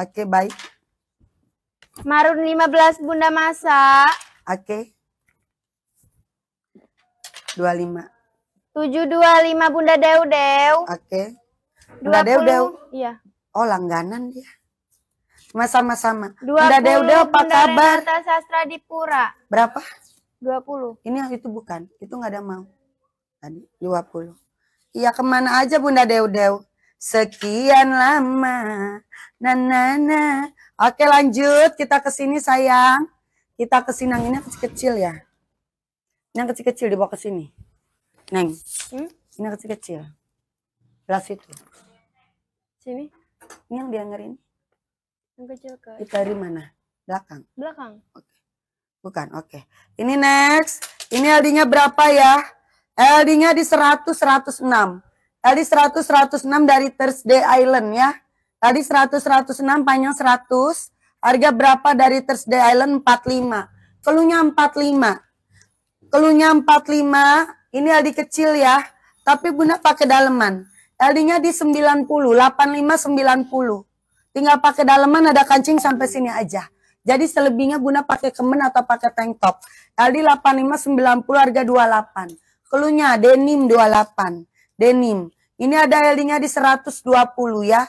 Oke, okay, baik. Marun 15 Bunda Masa. Oke. Okay. 25. 725 Bunda Dew Dew. Oke. Okay. Bunda 20, Dew Dew. Iya. Oh, langganan dia. Sama-sama. Bunda Dew Dew apa Bunda kabar? Renata Sastra Dipura. Berapa? 20. Ini itu bukan. Itu nggak ada mau. Tadi 20. Iya kemana aja Bunda Dew Dew? Sekian lama na na na. Oke lanjut, kita ke sini sayang. Kita ke sini yang ini kecil-kecil ya. Yang kecil-kecil dibawa ke sini. Neng, hmm? ini kecil-kecil. Belas itu. Sini? Ini yang diangerin. Yang kecil ke. kita dari mana? Belakang? Belakang. Oke. Bukan, oke. Ini next. Ini LD-nya berapa ya? LD-nya di 100, 106. LD 100, 106 dari Thursday Island ya. Tadi 100 106 panjang 100, harga berapa dari Thursday Island 45. Kelunya 45. Kelunya 45, ini Aldi kecil ya, tapi Bunda pakai daleman. Aldinya di 90, 85 90. Tinggal pakai daleman ada kancing sampai sini aja. Jadi selebihnya Bunda pakai kemen atau pakai tank top. Aldi 85 90 harga 28. Kelunya denim 28. Denim. Ini ada Aldinya di 120 ya.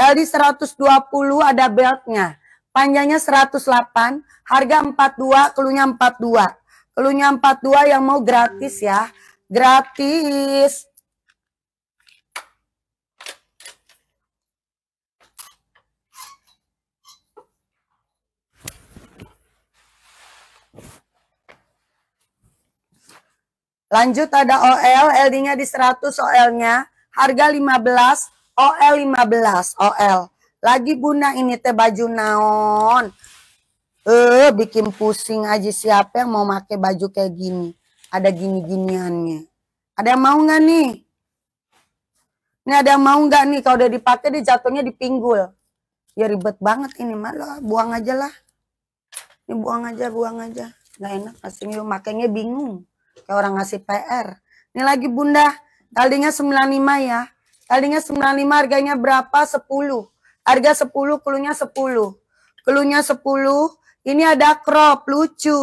LD 120 ada beltnya. Panjangnya 108, harga 42, kelunya 42. Kelunya 42 yang mau gratis ya. Gratis. Lanjut ada OL, LD-nya di 100 OL-nya, harga 15, OL 15, OL. Lagi bunda ini teh baju naon. Eh, bikin pusing aja siapa yang mau pakai baju kayak gini. Ada gini-giniannya. Ada yang mau nggak nih? Ini ada yang mau nggak nih? Kalau udah dipakai dia jatuhnya di pinggul. Ya ribet banget ini malah buang aja lah. Ini buang aja, buang aja. Nggak enak asing yuk makanya bingung. Kayak orang ngasih PR. Ini lagi bunda, talinya 95 ya. Kalinya 95 harganya berapa? 10. Harga 10, kelunya 10. Kelunya 10. Ini ada crop lucu.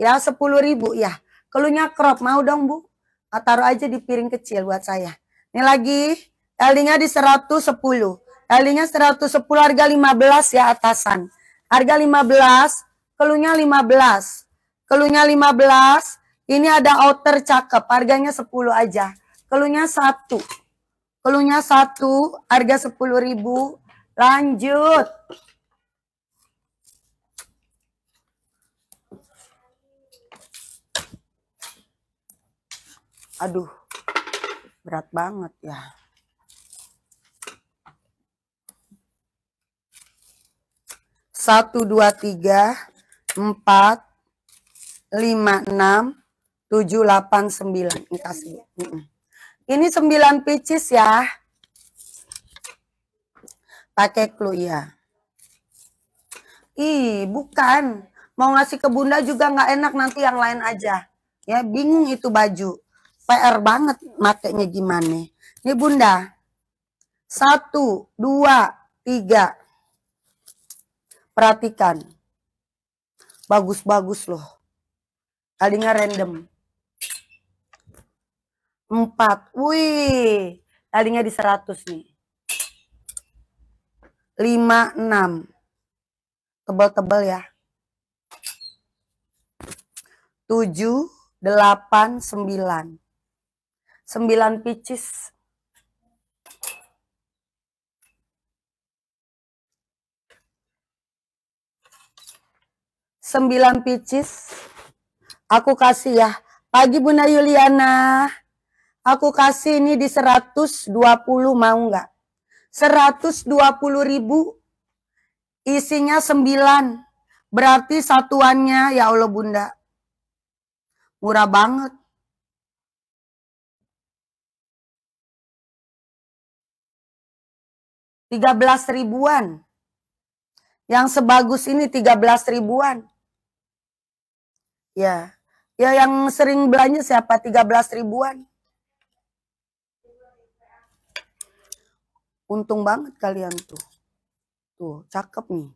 Ya, 10 ribu ya. Kelunya crop mau dong, Bu? Nah, taruh aja di piring kecil buat saya. Ini lagi kalinya di 110. Kalinya 110 harga 15 ya atasan. Harga 15, kelunya 15. Kelunya 15, ini ada outer cakep, harganya 10 aja. Kelunya 1. Pelunya satu, harga sepuluh ribu. Lanjut. Aduh, berat banget ya. Satu, dua, tiga, empat, lima, enam, tujuh, delapan, sembilan. Ini kasih. Mm -mm. Ini 9 pieces ya. Pakai clue ya. Ih, bukan. Mau ngasih ke bunda juga nggak enak nanti yang lain aja. Ya, bingung itu baju. PR banget makainya gimana. Ini bunda. Satu, dua, tiga. Perhatikan. Bagus-bagus loh. Kalinya random. Empat. Wih, talinya di seratus nih. Lima, enam. Tebal-tebal ya. Tujuh, delapan, sembilan. Sembilan picis. Sembilan picis. Aku kasih ya. Pagi Bunda Yuliana. Aku kasih ini di 120 mau nggak? 120 ribu isinya 9. Berarti satuannya ya Allah bunda. Murah banget. Tiga belas ribuan. Yang sebagus ini tiga belas ribuan. Ya. Ya yang sering belanja siapa? Tiga belas ribuan. Untung banget kalian tuh. Tuh, cakep nih.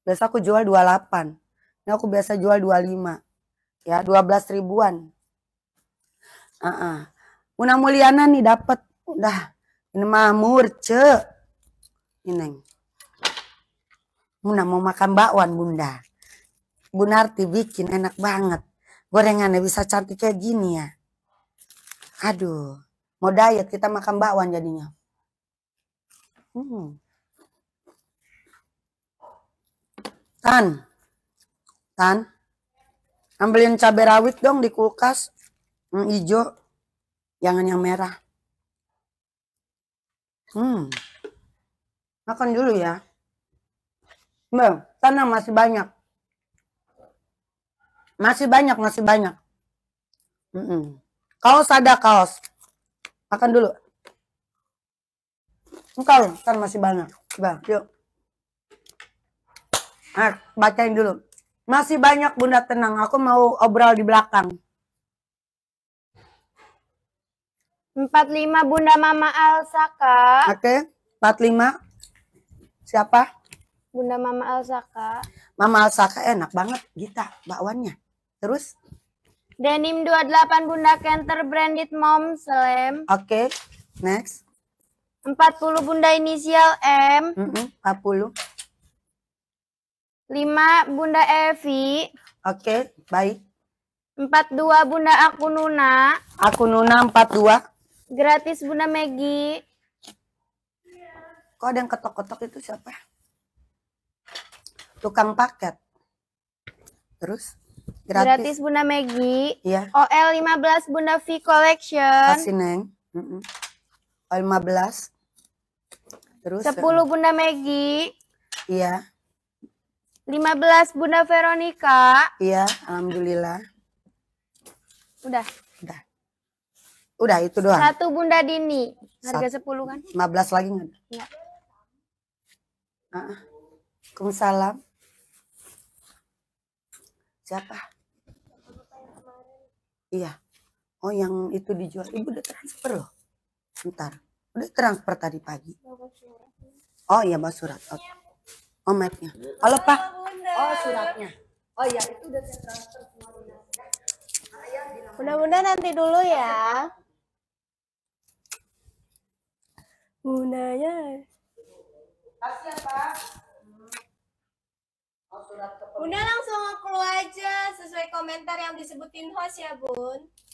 Biasa aku jual 28. Ini aku biasa jual 25. Ya, 12 ribuan. Uh -uh. Una Mulyana nih dapat. Udah. Ini mah murce. Ini. neng. Una mau makan bakwan, Bunda. Bunarti bikin enak banget. Gorengannya bisa cantik kayak gini ya. Aduh. Mau diet kita makan bakwan jadinya. Hmm. Tan. Tan. Ambilin cabai rawit dong di kulkas. Yang hijau. Jangan yang merah. Hmm. Makan dulu ya. mbak tanah masih banyak. Masih banyak, masih banyak. Mm -mm. Kaos ada kaos. Makan dulu. Ntar, kan masih banyak. Bang, yuk. Nah, bacain dulu. Masih banyak bunda tenang, aku mau obrol di belakang. 45 bunda mama kak. Oke, 45. Siapa? Bunda mama kak. Mama kak. enak banget, Gita, bakwannya. Terus? Denim 28 bunda Kenter branded mom slam. Oke, next empat puluh Bunda inisial M. Mm -hmm, lima Bunda Evi. Oke, baik empat dua Bunda Aku Nuna. Aku Nuna empat dua Gratis Bunda Megi. Kok ada yang ketok-ketok itu siapa? Tukang paket. Terus gratis, gratis Bunda Megi. Iya. OL belas Bunda V Collection. Kasih Neng. Mm -mm. 15. Terus 10 eh, Bunda Megi. Iya. 15 Bunda Veronica. Iya, alhamdulillah. Udah. Udah. Udah itu doang. Satu Bunda Dini. Harga 10 kan? 15 lagi enggak? Iya. Heeh. Ah, ah. Siapa? Iya. Oh, yang itu dijual. Ibu udah transfer loh. Bentar. Udah transfer tadi pagi. Oh iya bawa surat. Oh, oh mapnya. Halo Pak. Oh suratnya. Oh iya itu udah saya transfer bunda bunda nanti dulu ya. Bundanya. Kasih ya Pak. Oh, bunda langsung aku aja sesuai komentar yang disebutin host ya Bun.